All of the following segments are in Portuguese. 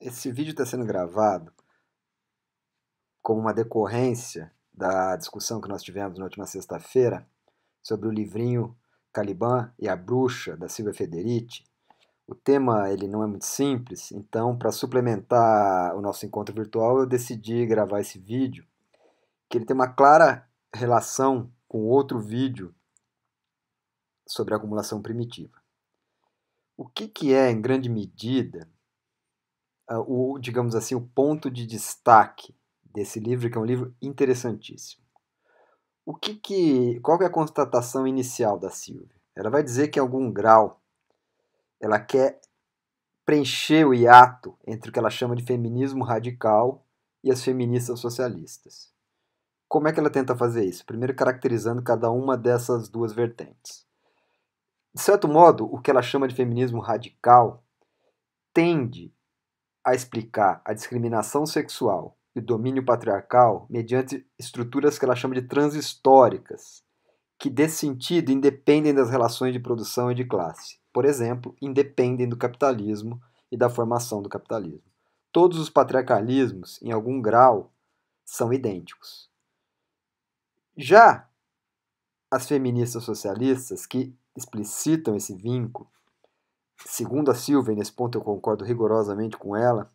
esse vídeo está sendo gravado como uma decorrência da discussão que nós tivemos na última sexta-feira sobre o livrinho Caliban e a Bruxa, da Silvia Federici. O tema ele não é muito simples, então para suplementar o nosso encontro virtual eu decidi gravar esse vídeo, que ele tem uma clara relação com outro vídeo sobre acumulação primitiva. O que, que é, em grande medida, ah, o, digamos assim, o ponto de destaque desse livro, que é um livro interessantíssimo. O que que, qual que é a constatação inicial da Silvia? Ela vai dizer que em algum grau ela quer preencher o hiato entre o que ela chama de feminismo radical e as feministas socialistas. Como é que ela tenta fazer isso? Primeiro caracterizando cada uma dessas duas vertentes. De certo modo, o que ela chama de feminismo radical tende a explicar a discriminação sexual e o domínio patriarcal mediante estruturas que ela chama de transhistóricas, que desse sentido independem das relações de produção e de classe. Por exemplo, independem do capitalismo e da formação do capitalismo. Todos os patriarcalismos, em algum grau, são idênticos. Já as feministas socialistas, que explicitam esse vínculo, segundo a Silvia, e nesse ponto eu concordo rigorosamente com ela,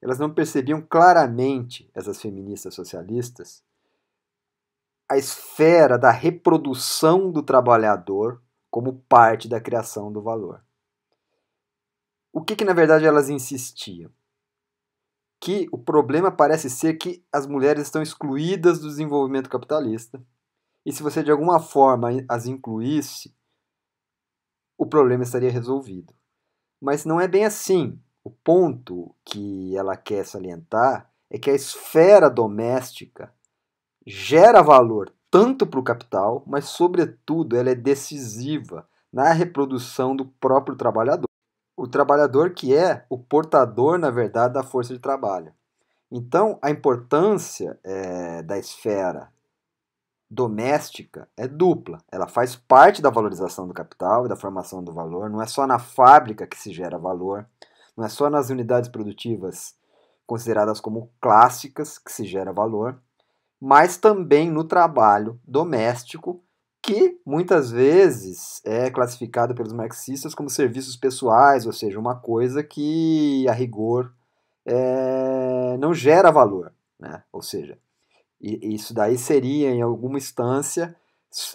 elas não percebiam claramente, essas feministas socialistas, a esfera da reprodução do trabalhador como parte da criação do valor. O que, que na verdade elas insistiam? Que o problema parece ser que as mulheres estão excluídas do desenvolvimento capitalista, e se você de alguma forma as incluísse, o problema estaria resolvido mas não é bem assim. O ponto que ela quer salientar é que a esfera doméstica gera valor tanto para o capital, mas, sobretudo, ela é decisiva na reprodução do próprio trabalhador. O trabalhador que é o portador, na verdade, da força de trabalho. Então, a importância é, da esfera doméstica é dupla. Ela faz parte da valorização do capital e da formação do valor. Não é só na fábrica que se gera valor, não é só nas unidades produtivas consideradas como clássicas que se gera valor, mas também no trabalho doméstico, que muitas vezes é classificado pelos marxistas como serviços pessoais, ou seja, uma coisa que a rigor é, não gera valor. Né? Ou seja, e isso daí seria, em alguma instância,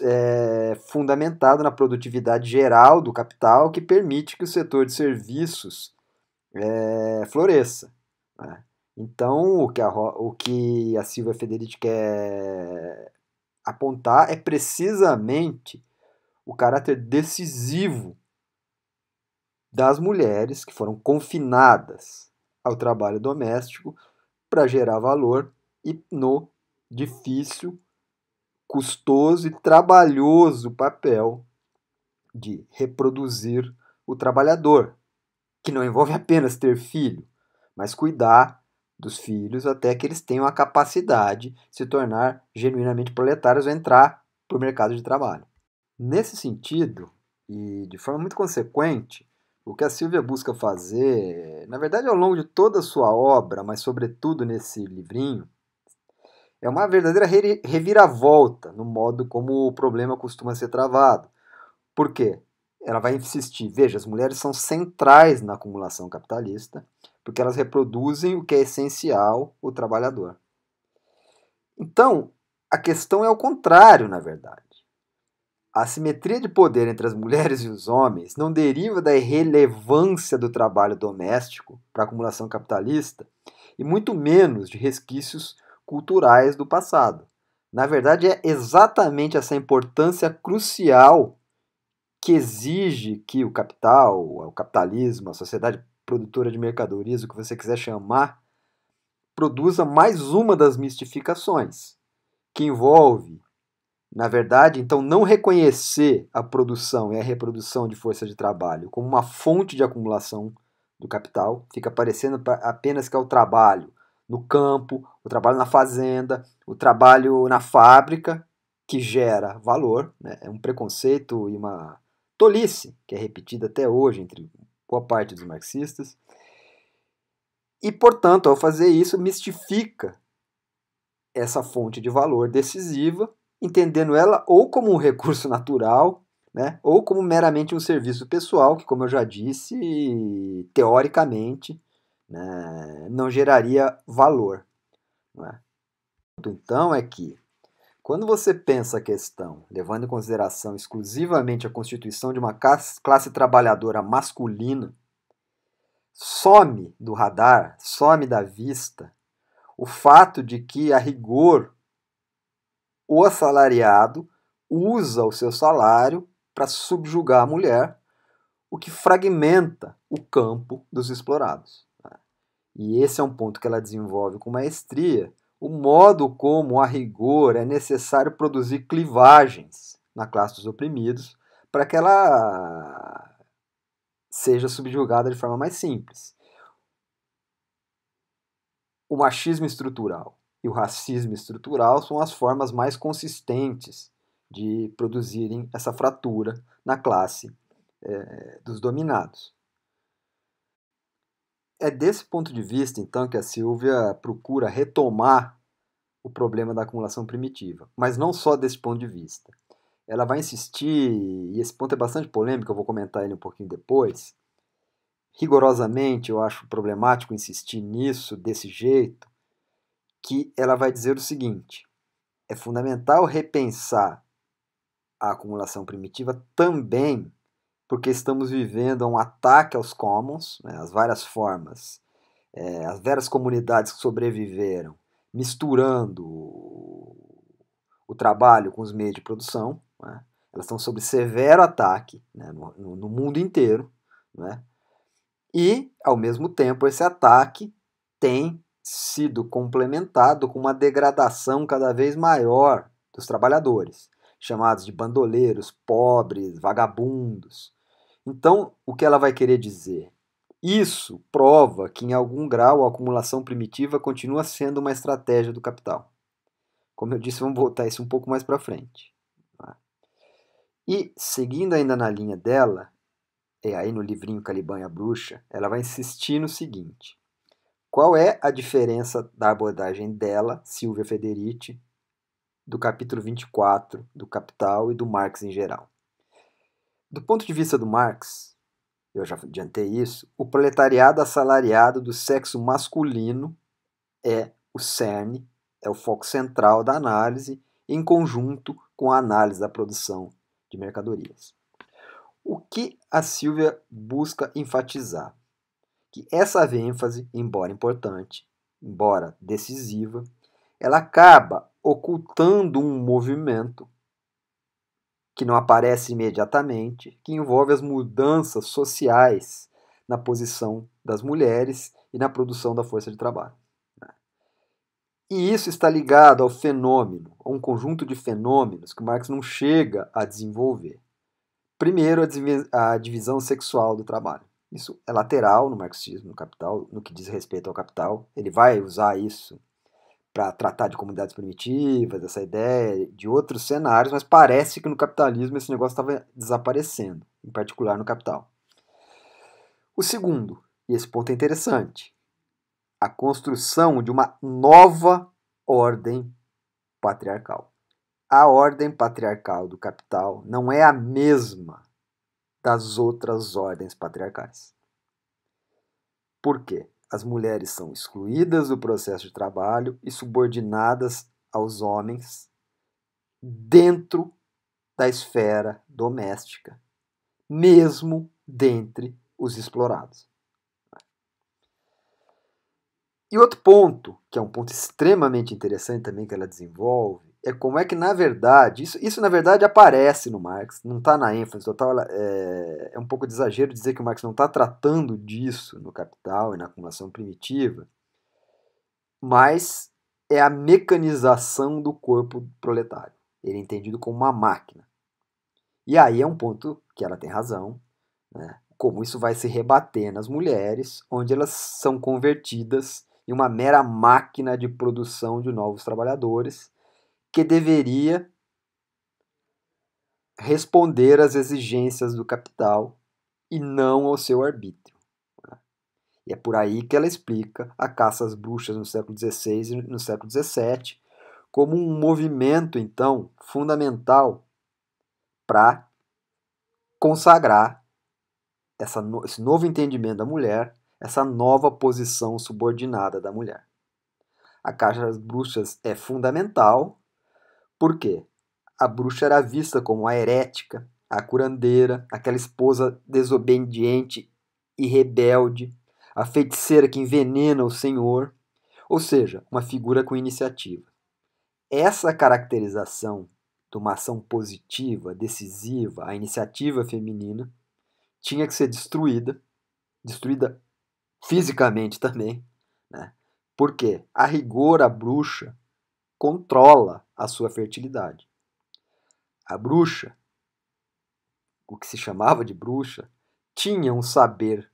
é, fundamentado na produtividade geral do capital que permite que o setor de serviços é, floresça. Né? Então, o que, a, o que a Silvia Federici quer apontar é precisamente o caráter decisivo das mulheres que foram confinadas ao trabalho doméstico para gerar valor e no difícil, custoso e trabalhoso papel de reproduzir o trabalhador, que não envolve apenas ter filho, mas cuidar dos filhos até que eles tenham a capacidade de se tornar genuinamente proletários ou entrar para o mercado de trabalho. Nesse sentido, e de forma muito consequente, o que a Silvia busca fazer, na verdade ao longo de toda a sua obra, mas sobretudo nesse livrinho, é uma verdadeira reviravolta no modo como o problema costuma ser travado. Por quê? Ela vai insistir. Veja, as mulheres são centrais na acumulação capitalista, porque elas reproduzem o que é essencial, o trabalhador. Então, a questão é o contrário, na verdade. A assimetria de poder entre as mulheres e os homens não deriva da irrelevância do trabalho doméstico para a acumulação capitalista, e muito menos de resquícios culturais do passado. Na verdade, é exatamente essa importância crucial que exige que o capital, o capitalismo, a sociedade produtora de mercadorias, o que você quiser chamar, produza mais uma das mistificações, que envolve, na verdade, então não reconhecer a produção e a reprodução de força de trabalho como uma fonte de acumulação do capital, fica parecendo apenas que é o trabalho, no campo, o trabalho na fazenda, o trabalho na fábrica, que gera valor, né? é um preconceito e uma tolice que é repetida até hoje entre boa parte dos marxistas. E, portanto, ao fazer isso, mistifica essa fonte de valor decisiva, entendendo ela ou como um recurso natural, né? ou como meramente um serviço pessoal, que, como eu já disse, teoricamente né, não geraria valor. Não é? Então é que, quando você pensa a questão, levando em consideração exclusivamente a constituição de uma classe trabalhadora masculina, some do radar, some da vista, o fato de que, a rigor, o assalariado usa o seu salário para subjugar a mulher, o que fragmenta o campo dos explorados e esse é um ponto que ela desenvolve com maestria, o modo como, a rigor, é necessário produzir clivagens na classe dos oprimidos para que ela seja subjugada de forma mais simples. O machismo estrutural e o racismo estrutural são as formas mais consistentes de produzirem essa fratura na classe é, dos dominados. É desse ponto de vista, então, que a Silvia procura retomar o problema da acumulação primitiva, mas não só desse ponto de vista. Ela vai insistir, e esse ponto é bastante polêmico, eu vou comentar ele um pouquinho depois. Rigorosamente, eu acho problemático insistir nisso desse jeito, que ela vai dizer o seguinte: é fundamental repensar a acumulação primitiva também porque estamos vivendo um ataque aos commons, né, as várias formas, é, as várias comunidades que sobreviveram, misturando o trabalho com os meios de produção. Né, elas estão sob severo ataque né, no, no, mundo inteiro. Né. e, ao mesmo tempo, esse ataque tem sido complementado com uma degradação cada vez maior dos trabalhadores chamados de bandoleiros, pobres, vagabundos. Então, o que ela vai querer dizer? Isso prova que, em algum grau, a acumulação primitiva continua sendo uma estratégia do capital. Como eu disse, vamos voltar isso um pouco mais para frente. Tá? E, seguindo ainda na linha dela, é aí no livrinho Caliban e a Bruxa, ela vai insistir no seguinte: qual é a diferença da abordagem dela, Silvia Federici, do capítulo 24 do Capital e do Marx em geral. Do ponto de vista do Marx, eu já adiantei isso, o proletariado assalariado do sexo masculino é o cerne, é o foco central da análise, em conjunto com a análise da produção de mercadorias. O que a Silvia busca enfatizar? Que essa ênfase, embora importante, embora decisiva, ela acaba ocultando um movimento que não aparece imediatamente, que envolve as mudanças sociais na posição das mulheres e na produção da força de trabalho. Né? E isso está ligado ao fenômeno, a um conjunto de fenômenos que Marx não chega a desenvolver. Primeiro, a divisão sexual do trabalho. Isso é lateral no marxismo, no capital, no que diz respeito ao capital. Ele vai usar isso para tratar de comunidades primitivas, essa ideia de outros cenários, mas parece que no capitalismo esse negócio estava desaparecendo, em particular no capital. O segundo, e esse ponto é interessante, a construção de uma nova ordem patriarcal. A ordem patriarcal do capital não é a mesma das outras ordens patriarcais. Por quê? as mulheres são excluídas do processo de trabalho e subordinadas aos homens dentro da esfera doméstica, mesmo dentre os explorados. E outro ponto, que é um ponto extremamente interessante também que ela desenvolve, é como é que, na verdade, isso, isso na verdade aparece no Marx, não está na ênfase total, é, é um pouco de exagero dizer que o Marx não está tratando disso no Capital e na acumulação primitiva, mas é a mecanização do corpo proletário. Ele é entendido como uma máquina. E aí é um ponto que ela tem razão, né? como isso vai se rebater nas mulheres, onde elas são convertidas em uma mera máquina de produção de novos trabalhadores que deveria responder às exigências do capital e não ao seu arbítrio. Né? E é por aí que ela explica a caça às bruxas no século XVI e no século XVII como um movimento, então, fundamental para consagrar essa, esse novo entendimento da mulher, essa nova posição subordinada da mulher. A caça às bruxas é fundamental por quê? A bruxa era vista como a herética, a curandeira, aquela esposa desobediente e rebelde, a feiticeira que envenena o senhor, ou seja, uma figura com iniciativa. Essa caracterização de uma ação positiva, decisiva, a iniciativa feminina, tinha que ser destruída, destruída fisicamente também, né? porque a rigor a bruxa controla a sua fertilidade. A bruxa, o que se chamava de bruxa, tinha um saber,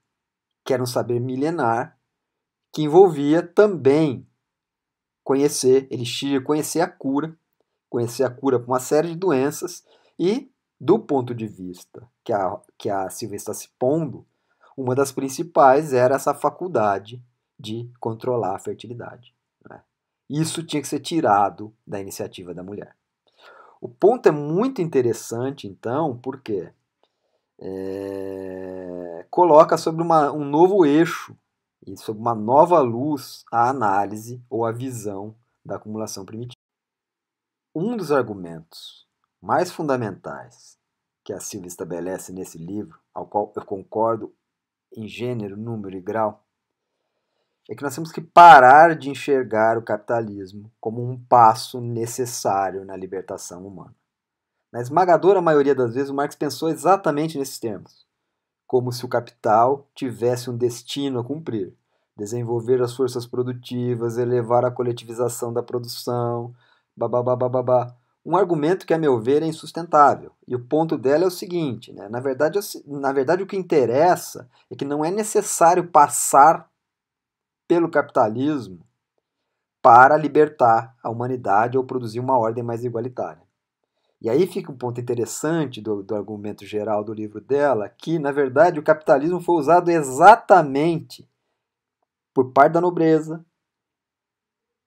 que era um saber milenar, que envolvia também conhecer elixir, conhecer a cura, conhecer a cura para uma série de doenças e, do ponto de vista que a, que a Silvia está se pondo, uma das principais era essa faculdade de controlar a fertilidade. Isso tinha que ser tirado da iniciativa da mulher. O ponto é muito interessante, então, porque é, coloca sobre uma, um novo eixo e sobre uma nova luz a análise ou a visão da acumulação primitiva. Um dos argumentos mais fundamentais que a Silvia estabelece nesse livro, ao qual eu concordo em gênero, número e grau, é que nós temos que parar de enxergar o capitalismo como um passo necessário na libertação humana. Na esmagadora maioria das vezes, o Marx pensou exatamente nesses termos, como se o capital tivesse um destino a cumprir, desenvolver as forças produtivas, elevar a coletivização da produção, babá. Um argumento que, a meu ver, é insustentável. E o ponto dela é o seguinte: né? na, verdade, na verdade, o que interessa é que não é necessário passar pelo capitalismo para libertar a humanidade ou produzir uma ordem mais igualitária. E aí fica um ponto interessante do, do argumento geral do livro dela, que, na verdade, o capitalismo foi usado exatamente por parte da nobreza,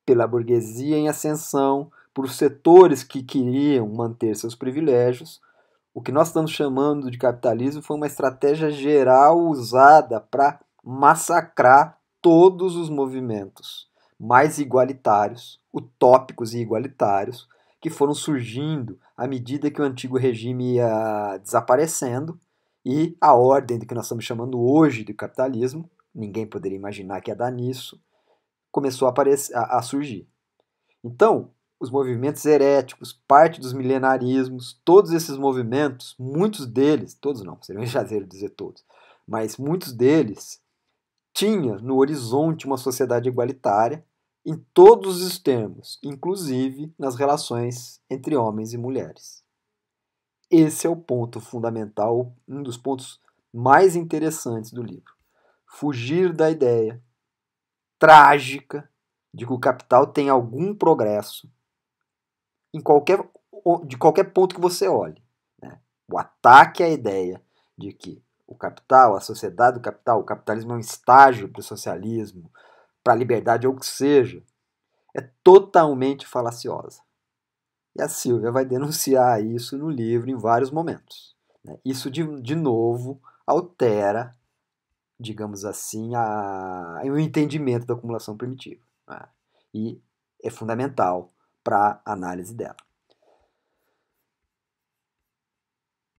pela burguesia em ascensão, por setores que queriam manter seus privilégios. O que nós estamos chamando de capitalismo foi uma estratégia geral usada para massacrar todos os movimentos mais igualitários, utópicos e igualitários, que foram surgindo à medida que o antigo regime ia desaparecendo e a ordem do que nós estamos chamando hoje de capitalismo, ninguém poderia imaginar que ia dar nisso, começou a, aparecer, a, a surgir. Então, os movimentos heréticos, parte dos milenarismos, todos esses movimentos, muitos deles, todos não, seria um exagero dizer todos, mas muitos deles tinha no horizonte uma sociedade igualitária em todos os termos, inclusive nas relações entre homens e mulheres. Esse é o ponto fundamental, um dos pontos mais interessantes do livro. Fugir da ideia trágica de que o capital tem algum progresso em qualquer, de qualquer ponto que você olhe. Né? O ataque à ideia de que o capital, a sociedade do capital, o capitalismo é um estágio para o socialismo, para a liberdade ou o que seja, é totalmente falaciosa. E a Silvia vai denunciar isso no livro em vários momentos. Né? Isso, de, de novo, altera, digamos assim, a, o entendimento da acumulação primitiva. Né? E é fundamental para a análise dela.